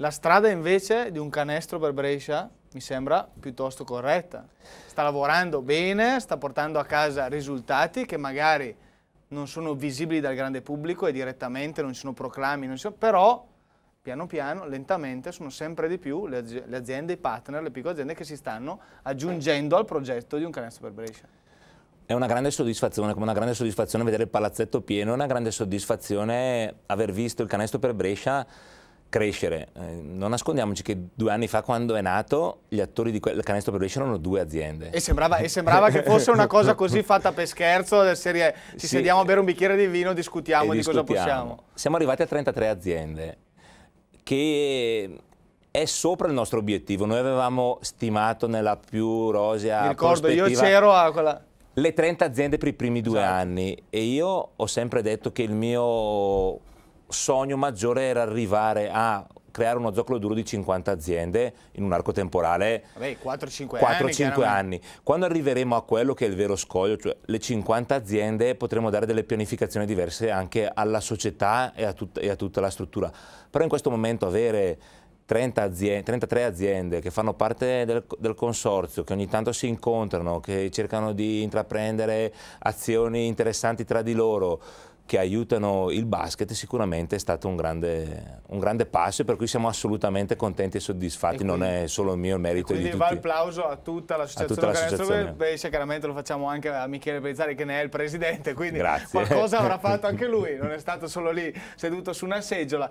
La strada invece di un canestro per Brescia mi sembra piuttosto corretta. Sta lavorando bene, sta portando a casa risultati che magari non sono visibili dal grande pubblico e direttamente non ci sono proclami, ci sono, però piano piano, lentamente, sono sempre di più le aziende, i partner, le piccole aziende che si stanno aggiungendo al progetto di un canestro per Brescia. È una grande soddisfazione, come una grande soddisfazione vedere il palazzetto pieno, è una grande soddisfazione aver visto il canestro per Brescia crescere. Eh, non nascondiamoci che due anni fa, quando è nato, gli attori di quel canestro production erano due aziende. E sembrava, e sembrava che fosse una cosa così fatta per scherzo, del serie ci sì. sediamo a bere un bicchiere di vino, discutiamo e di discutiamo. cosa possiamo. Siamo arrivati a 33 aziende, che è sopra il nostro obiettivo. Noi avevamo stimato nella più rosea Mi ricordo, io c'ero a quella... Le 30 aziende per i primi due esatto. anni e io ho sempre detto che il mio sogno maggiore era arrivare a creare uno zoccolo duro di 50 aziende in un arco temporale 4-5 anni, anni, Quando arriveremo a quello che è il vero scoglio, cioè le 50 aziende, potremo dare delle pianificazioni diverse anche alla società e a, tut e a tutta la struttura. Però in questo momento avere 30 aziende, 33 aziende che fanno parte del, del, consorzio, che ogni tanto si incontrano, che cercano di intraprendere azioni interessanti tra di loro, che aiutano il basket sicuramente è stato un grande, un grande passo e per cui siamo assolutamente contenti e soddisfatti, e quindi, non è solo il mio il merito quindi di tutti. Quindi va applauso a tutta l'associazione Canestro Brescia, chiaramente lo facciamo anche a Michele Bezzari che ne è il presidente, quindi Grazie. qualcosa avrà fatto anche lui, non è stato solo lì seduto su una seggiola.